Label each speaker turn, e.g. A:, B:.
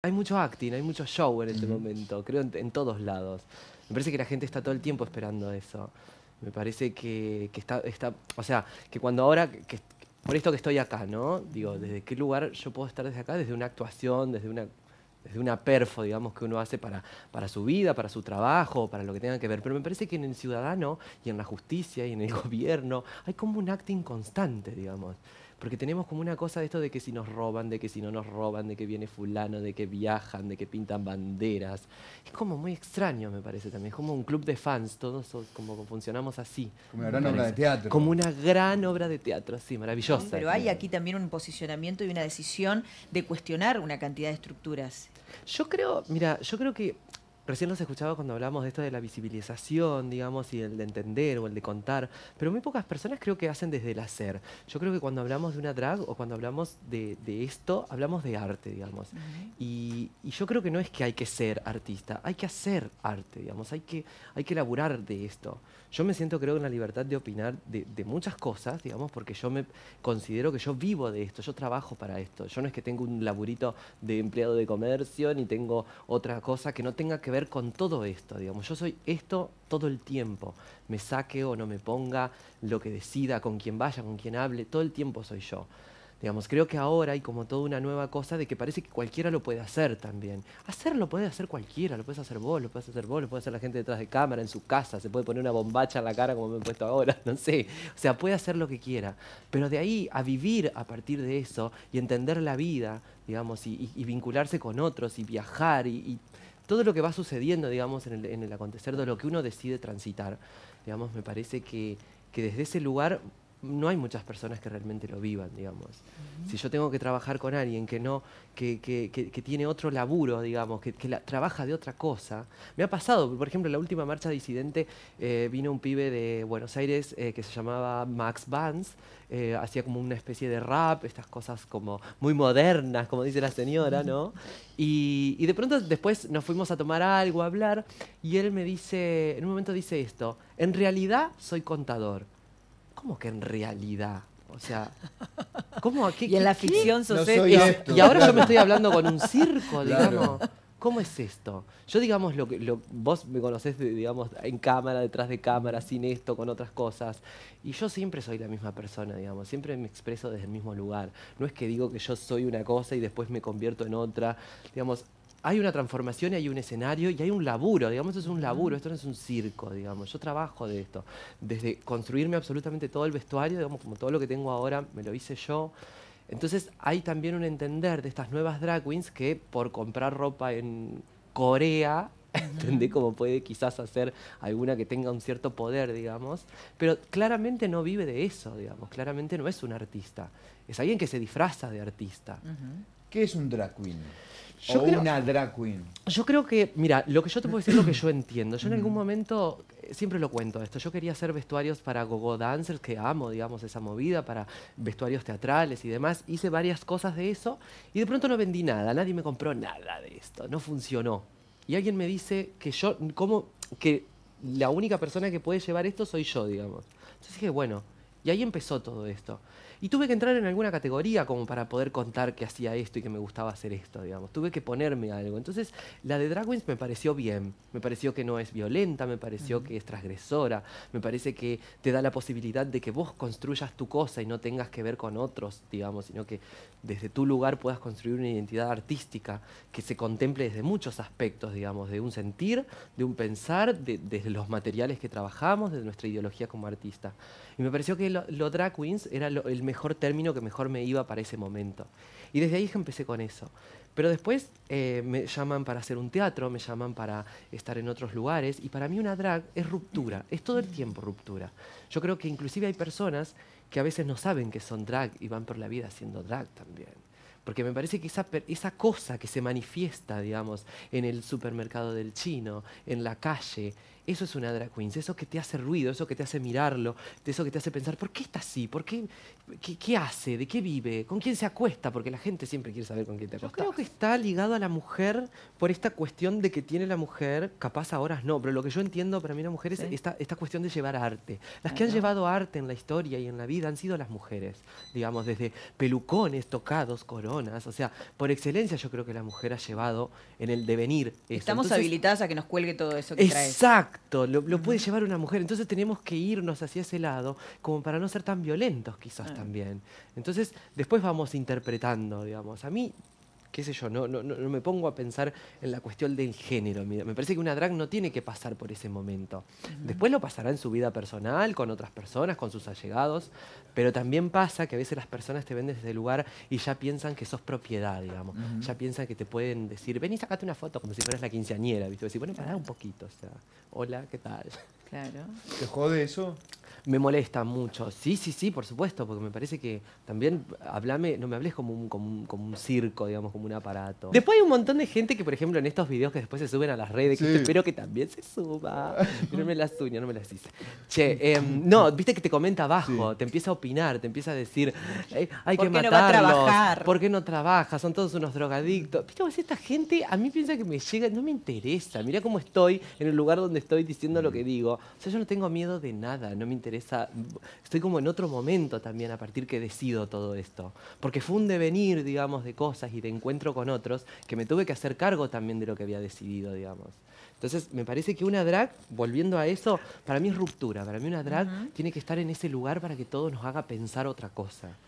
A: Hay mucho acting, hay mucho show en este momento, creo en, todos lados. Me parece que la gente está todo el tiempo esperando eso. Me parece que, está, o sea, que cuando ahora, por esto que estoy acá, ¿no? Digo, ¿desde qué lugar yo puedo estar desde acá? Desde una actuación, desde una desde una perfo, digamos, que uno hace para, para su vida, para su trabajo, para lo que tenga que ver. Pero me parece que en el ciudadano y en la justicia y en el gobierno hay como un acting constante, digamos. Porque tenemos como una cosa de esto de que si nos roban, de que si no nos roban, de que viene fulano, de que viajan, de que pintan banderas. Es como muy extraño, me parece también. Es como un club de fans, todos como funcionamos así. Como una gran obra de teatro. Como una gran obra de teatro, sí, maravillosa. pero hay aquí también un posicionamiento y una decisión de cuestionar una cantidad de estructuras. Yo creo, mira, yo creo que Recién los escuchaba cuando hablamos de esto de la visibilización, digamos, y el de entender o el de contar, pero muy pocas personas creo que hacen desde el hacer. Yo creo que cuando hablamos de una drag o cuando hablamos de, de esto, hablamos de arte, digamos. y, y yo creo que no es que hay que ser artista, hay que hacer arte, digamos, hay que, hay que laburar de esto. Yo me siento, creo, en la libertad de opinar de, de muchas cosas, digamos, porque yo me considero que yo vivo de esto, yo trabajo para esto. Yo no es que tenga un laburito de empleado de comercio ni tengo otra cosa que no tenga que ver con todo esto, digamos. Yo soy esto todo el tiempo. Me saque o no me ponga, lo que decida, con quien vaya, con quien hable, todo el tiempo soy yo. Digamos, creo que ahora hay como toda una nueva cosa de que parece que cualquiera lo puede hacer también. Hacerlo puede hacer cualquiera, lo puedes hacer vos, lo puedes hacer vos, lo puede hacer la gente detrás de cámara, en su casa, se puede poner una bombacha en la cara como me he puesto ahora, no sé. O sea, puede hacer lo que quiera. Pero de ahí a vivir a partir de eso y entender la vida, digamos, y, vincularse con otros y viajar y, todo lo que va sucediendo, digamos, en el, acontecer de lo que uno decide transitar. Digamos, me parece que, que desde ese lugar no hay muchas personas que realmente lo vivan, digamos. Si yo tengo que trabajar con alguien que no, que, tiene otro laburo, digamos, que, trabaja de otra cosa. Me ha pasado, por ejemplo, en la última marcha disidente eh, vino un pibe de Buenos Aires eh, que se llamaba Max Vance, eh, hacía como una especie de rap, estas cosas como muy modernas, como dice la señora, ¿no? y de pronto después nos fuimos a tomar algo, a hablar, y él me dice, en un momento dice esto, en realidad soy contador. ¿cómo que en realidad? O sea, ¿cómo? aquí y en la ficción sucede...? y, ahora yo me estoy hablando con un circo, digamos. ¿Cómo es esto? Yo, digamos, lo vos me conocés, digamos, en cámara, detrás de cámara, sin esto, con otras cosas. Y yo siempre soy la misma persona, digamos. Siempre me expreso desde el mismo lugar. No es que digo que yo soy una cosa y después me convierto en otra. Digamos, hay una transformación y hay un escenario y hay un laburo, digamos, es un laburo, mm. esto no es un circo, digamos, yo trabajo de esto, desde construirme absolutamente todo el vestuario, digamos, como todo lo que tengo ahora, me lo hice yo. Entonces hay también un entender de estas nuevas drag queens que por comprar ropa en Corea entendí cómo puede quizás hacer alguna que tenga un cierto poder, digamos, pero claramente no vive de eso, digamos, claramente no es un artista, es alguien que se disfraza de artista. ¿Qué es un drag queen? Yo o creo, una drag queen. Yo creo que, mira, lo que yo te puedo decir es lo que yo entiendo. Yo en algún momento, eh, siempre lo cuento esto, yo quería hacer vestuarios para gogo dancers, que amo, digamos, esa movida, para vestuarios teatrales y demás. Hice varias cosas de eso y de pronto no vendí nada, nadie me compró nada de esto, no funcionó y alguien me dice que yo, como Que la única persona que puede llevar esto soy yo, digamos. Entonces dije, bueno, y ahí empezó todo esto. Y tuve que entrar en alguna categoría como para poder contar que hacía esto y que me gustaba hacer esto, digamos. Tuve que ponerme algo. Entonces, la de Drag me pareció bien. Me pareció que no es violenta, me pareció que es transgresora, me parece que te da la posibilidad de que vos construyas tu cosa y no tengas que ver con otros, digamos, sino que desde tu lugar puedas construir una identidad artística que se contemple desde muchos aspectos, digamos, de un sentir, de un pensar, desde los materiales que trabajamos, desde nuestra ideología como artista. Y me pareció que lo, drag queens era el mejor término que mejor me iba para ese momento. Y desde ahí es empecé con eso. Pero después eh, me llaman para hacer un teatro, me llaman para estar en otros lugares. Y para mí una drag es ruptura, es todo el tiempo ruptura. Yo creo que inclusive hay personas que a veces no saben que son drag y van por la vida siendo drag también. Porque me parece que esa, esa cosa que se manifiesta, digamos, en el supermercado del chino, en la calle, eso es una drag queen, eso que te hace ruido, eso que te hace mirarlo, eso que te hace pensar, ¿por qué está así? ¿Por qué, qué, hace? ¿De qué vive? ¿Con quién se acuesta? Porque la gente siempre quiere saber con quién te acuestas. Yo creo que está ligado a la mujer por esta cuestión de que tiene la mujer, capaz ahora no, pero lo que yo entiendo para mí la mujer es esta, cuestión de llevar arte. Las que han llevado arte en la historia y en la vida han sido las mujeres, digamos, desde pelucones, tocados, coronas, o sea, por excelencia yo creo que la mujer ha llevado en el devenir. Estamos habilitadas a que nos cuelgue todo eso que Exacto lo, puede llevar una mujer. Entonces tenemos que irnos hacia ese lado como para no ser tan violentos quizás ah. también. Entonces después vamos interpretando, digamos. A mí qué sé yo, no, no, no me pongo a pensar en la cuestión del género. Me parece que una drag no tiene que pasar por ese momento. Después lo pasará en su vida personal, con otras personas, con sus allegados, pero también pasa que a veces las personas te ven desde el lugar y ya piensan que sos propiedad, digamos. Ya piensan que te pueden decir, ven y sacate una foto, como si fueras la quinceañera, ¿viste? Decir, bueno, pará un poquito, o sea, hola, ¿qué tal? Claro. ¿Te jode eso? me molesta mucho. Sí, sí, sí, por supuesto, porque me parece que también hablame, no me hables como un, como, un, circo, digamos, como un aparato. Después hay un montón de gente que, por ejemplo, en estos videos que después se suben a las redes, que espero que también se suba. Pero no me las uñas, no me las hice. Che, em, no, viste que te comenta abajo, te empieza a opinar, te empieza a decir, hay ¿Por que qué no a trabajar? ¿Por qué no trabaja? Son todos unos drogadictos. Viste, esta gente a mí piensa que me llega, no me interesa. Mira cómo estoy en el lugar donde estoy diciendo lo que digo. O sea, yo no tengo miedo de nada, no me interesa Estoy como en otro momento también a partir que decido todo esto. Porque fue un devenir, digamos, de cosas y de encuentro con otros que me tuve que hacer cargo también de lo que había decidido, digamos. Entonces, me parece que una drag, volviendo a eso, para mí es ruptura. Para mí una drag tiene que estar en ese lugar para que todo nos haga pensar otra cosa.